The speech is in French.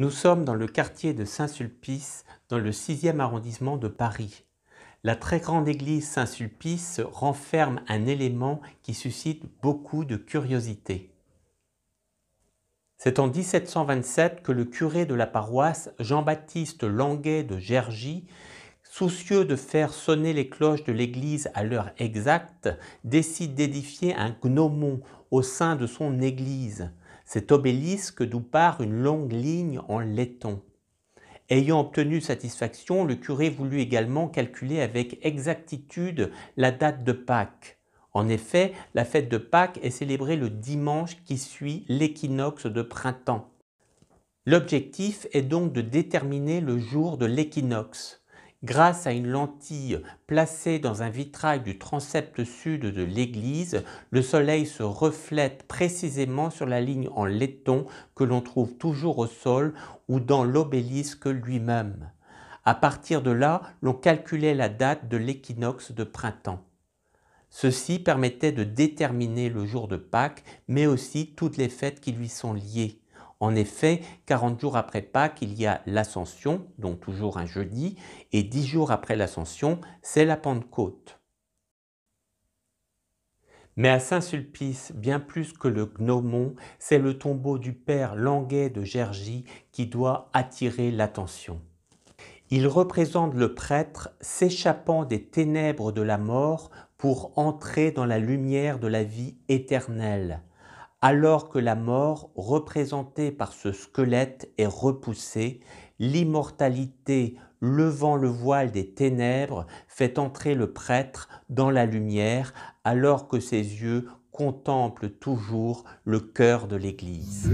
Nous sommes dans le quartier de Saint-Sulpice, dans le 6e arrondissement de Paris. La très grande église Saint-Sulpice renferme un élément qui suscite beaucoup de curiosité. C'est en 1727 que le curé de la paroisse, Jean-Baptiste Languet de Gergy, soucieux de faire sonner les cloches de l'église à l'heure exacte, décide d'édifier un gnomon au sein de son église cet obélisque d'où part une longue ligne en laiton. Ayant obtenu satisfaction, le curé voulut également calculer avec exactitude la date de Pâques. En effet, la fête de Pâques est célébrée le dimanche qui suit l'équinoxe de printemps. L'objectif est donc de déterminer le jour de l'équinoxe. Grâce à une lentille placée dans un vitrail du transept sud de l'église, le soleil se reflète précisément sur la ligne en laiton que l'on trouve toujours au sol ou dans l'obélisque lui-même. À partir de là, l'on calculait la date de l'équinoxe de printemps. Ceci permettait de déterminer le jour de Pâques, mais aussi toutes les fêtes qui lui sont liées. En effet, 40 jours après Pâques, il y a l'Ascension, donc toujours un jeudi, et 10 jours après l'Ascension, c'est la Pentecôte. Mais à Saint-Sulpice, bien plus que le gnomon, c'est le tombeau du père Languet de Gergy qui doit attirer l'attention. Il représente le prêtre s'échappant des ténèbres de la mort pour entrer dans la lumière de la vie éternelle. Alors que la mort, représentée par ce squelette, est repoussée, l'immortalité, levant le voile des ténèbres, fait entrer le prêtre dans la lumière, alors que ses yeux contemplent toujours le cœur de l'Église.